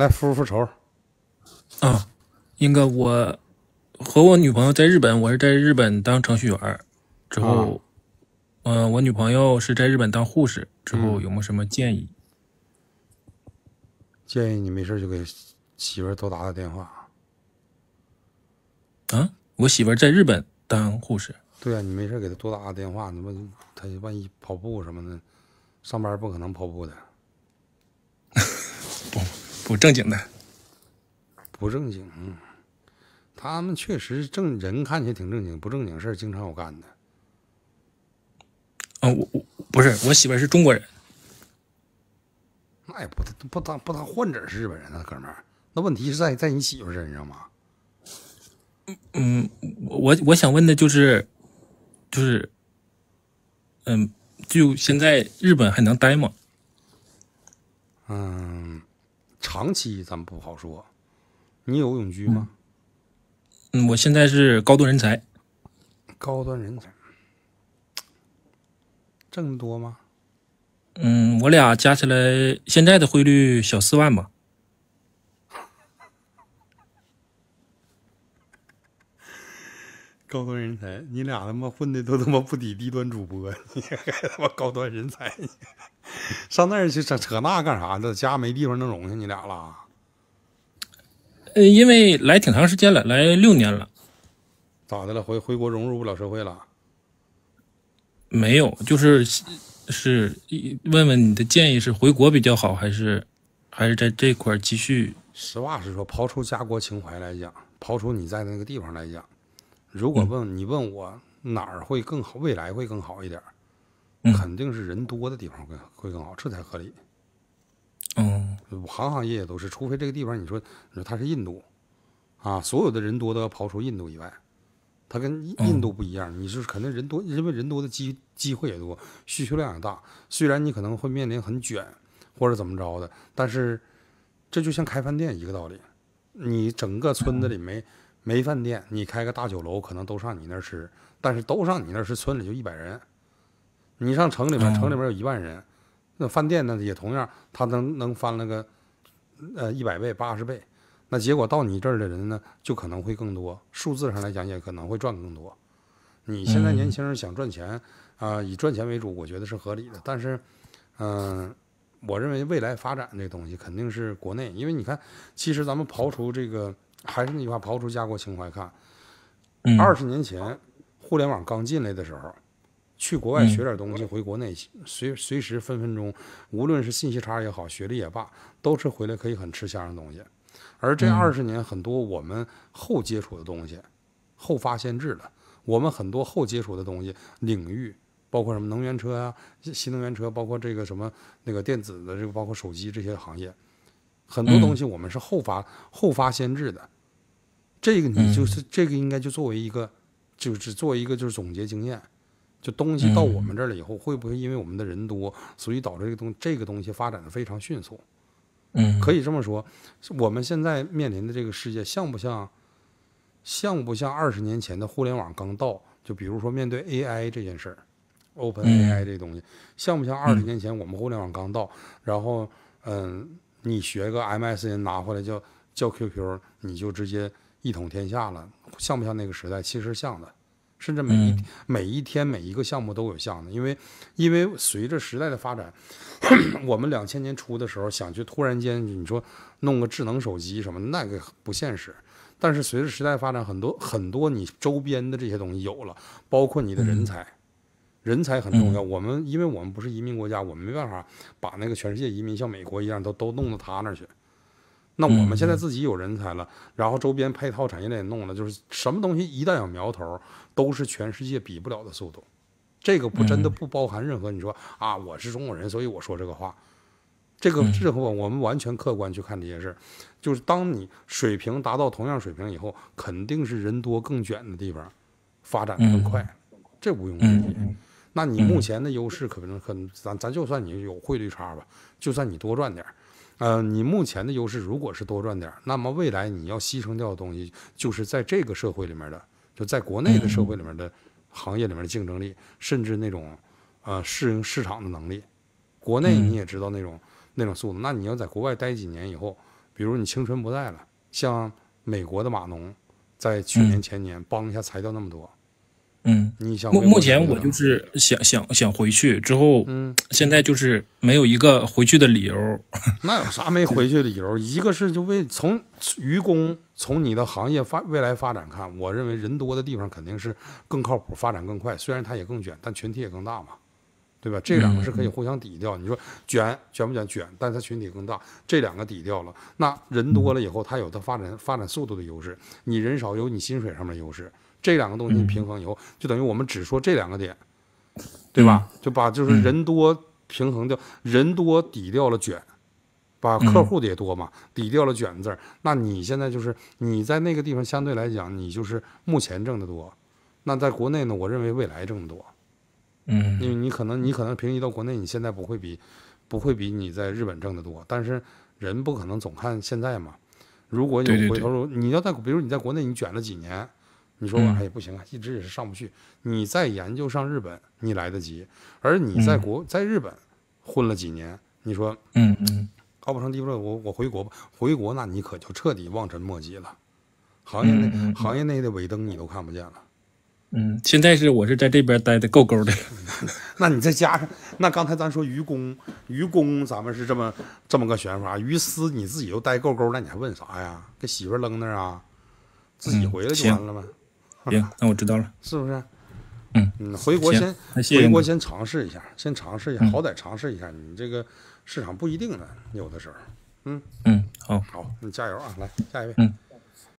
来复复仇，啊，英哥，我和我女朋友在日本，我是在日本当程序员，之后，嗯，我女朋友是在日本当护士，之后有没有什么建议？建议你没事就给媳妇儿多打打电话。啊，我媳妇儿在日本当护士。对啊，你没事给她多打打电话，那么她万一跑步什么的，上班不可能跑步的。不正经的，不正经。他们确实正人，看起来挺正经，不正经事儿经常有干的。哦，我我不是我媳妇是中国人，那也不不当不当混子是日本人呢，哥们儿。那问题是在在你媳妇身上吗？嗯，我我我想问的就是，就是，嗯，就现在日本还能待吗？嗯。长期咱们不好说，你有永居吗？嗯，我现在是高端人才。高端人才挣多吗？嗯，我俩加起来现在的汇率小四万吧。高端人才，你俩他妈混的都他妈不抵低端主播，你还他妈高端人才？上那儿去扯扯那干啥？这家没地方能容下你俩了。呃，因为来挺长时间了，来六年了。咋的了？回回国融入不了社会了？没有，就是是问问你的建议是回国比较好，还是还是在这块儿继续？实话实说，抛出家国情怀来讲，抛出你在那个地方来讲，如果问你问我哪儿会更好，未来会更好一点儿？肯定是人多的地方会会更好，这才合理。哦，行行业业都是，除非这个地方你说你说它是印度，啊，所有的人多都要刨除印度以外，它跟印度不一样。你是肯定人多，因为人多的机机会也多，需求量也大。虽然你可能会面临很卷或者怎么着的，但是这就像开饭店一个道理。你整个村子里没没饭店，你开个大酒楼，可能都上你那儿吃，但是都上你那儿吃，村里就一百人。你上城里面，城里面有一万人，那饭店呢也同样，他能能翻了个，呃，一百倍、八十倍，那结果到你这儿的人呢，就可能会更多，数字上来讲也可能会赚更多。你现在年轻人想赚钱啊，以赚钱为主，我觉得是合理的。但是，嗯，我认为未来发展这东西肯定是国内，因为你看，其实咱们刨除这个，还是那句话，刨除家国情怀看，二十年前互联网刚进来的时候。去国外学点东西，回国内随随时分分钟，无论是信息差也好，学历也罢，都是回来可以很吃香的东西。而这二十年，很多我们后接触的东西，后发先至的，我们很多后接触的东西领域，包括什么能源车啊、新能源车，包括这个什么那个电子的这个，包括手机这些行业，很多东西我们是后发后发先至的。这个你就是这个应该就作为一个，就是作为一个就是总结经验。就东西到我们这儿了以后，会不会因为我们的人多，所以导致这个东这个东西发展的非常迅速？嗯，可以这么说。我们现在面临的这个世界，像不像像不像二十年前的互联网刚到？就比如说面对 AI 这件事儿，OpenAI 这东西，像不像二十年前我们互联网刚到？然后，嗯，你学个 MSN 拿回来叫叫 QQ，你就直接一统天下了，像不像那个时代？其实像的。甚至每一每一天每一个项目都有项目，因为因为随着时代的发展，我们两千年初的时候想去突然间你说弄个智能手机什么那个不现实，但是随着时代发展很多很多你周边的这些东西有了，包括你的人才，人才很重要。我们因为我们不是移民国家，我们没办法把那个全世界移民像美国一样都都弄到他那儿去。那我们现在自己有人才了，然后周边配套产业链弄了，就是什么东西一旦有苗头，都是全世界比不了的速度。这个不真的不包含任何你说啊，我是中国人，所以我说这个话。这个智慧我们完全客观去看这件事，就是当你水平达到同样水平以后，肯定是人多更卷的地方，发展的更快，这毋庸置疑。那你目前的优势可能很，咱咱就算你有汇率差吧，就算你多赚点，呃，你目前的优势如果是多赚点，那么未来你要牺牲掉的东西就是在这个社会里面的，就在国内的社会里面的行业里面的竞争力，甚至那种呃适应市场的能力。国内你也知道那种那种速度，那你要在国外待几年以后，比如你青春不在了，像美国的码农，在去年前年帮一下裁掉那么多。嗯，你目目前我就是想想想回去之后，嗯，现在就是没有一个回去的理由。那有啥没回去理由？一个是就为从愚公从你的行业发未来发展看，我认为人多的地方肯定是更靠谱，发展更快。虽然它也更卷，但群体也更大嘛，对吧？这两个是可以互相抵掉。你说卷卷不卷卷，但它群体更大，这两个抵掉了。那人多了以后，他有他发展发展速度的优势，你人少有你薪水上面的优势。这两个东西平衡以后，就等于我们只说这两个点，对吧？就把就是人多平衡掉，人多抵掉了卷，把客户的也多嘛，抵掉了卷字儿。那你现在就是你在那个地方相对来讲，你就是目前挣得多。那在国内呢，我认为未来挣得多。嗯，因为你可能你可能平移到国内，你现在不会比，不会比你在日本挣得多。但是人不可能总看现在嘛。如果你回头，你要在比如你在国内你卷了几年。你说：“我哎呀，不行啊，一直也是上不去。你再研究上日本，你来得及。而你在国在日本混了几年，你说，嗯嗯，搞不成地方了，我我回国吧。回国，那你可就彻底望尘莫及了。行业内行业内的尾灯你都看不见了。嗯，现在是我是在这边待的够够的。那你再加上那刚才咱说愚公，愚公咱们是这么这么个选法。愚私你自己都待够够，那你还问啥呀？给媳妇扔那儿啊，自己回来就完了吗？”行，那我知道了，是不是？嗯，回国先，回国先尝试一下，先尝试一下，好歹尝试一下，你这个市场不一定呢，有的时候。嗯嗯，好，好，你加油啊，来，下一位。嗯。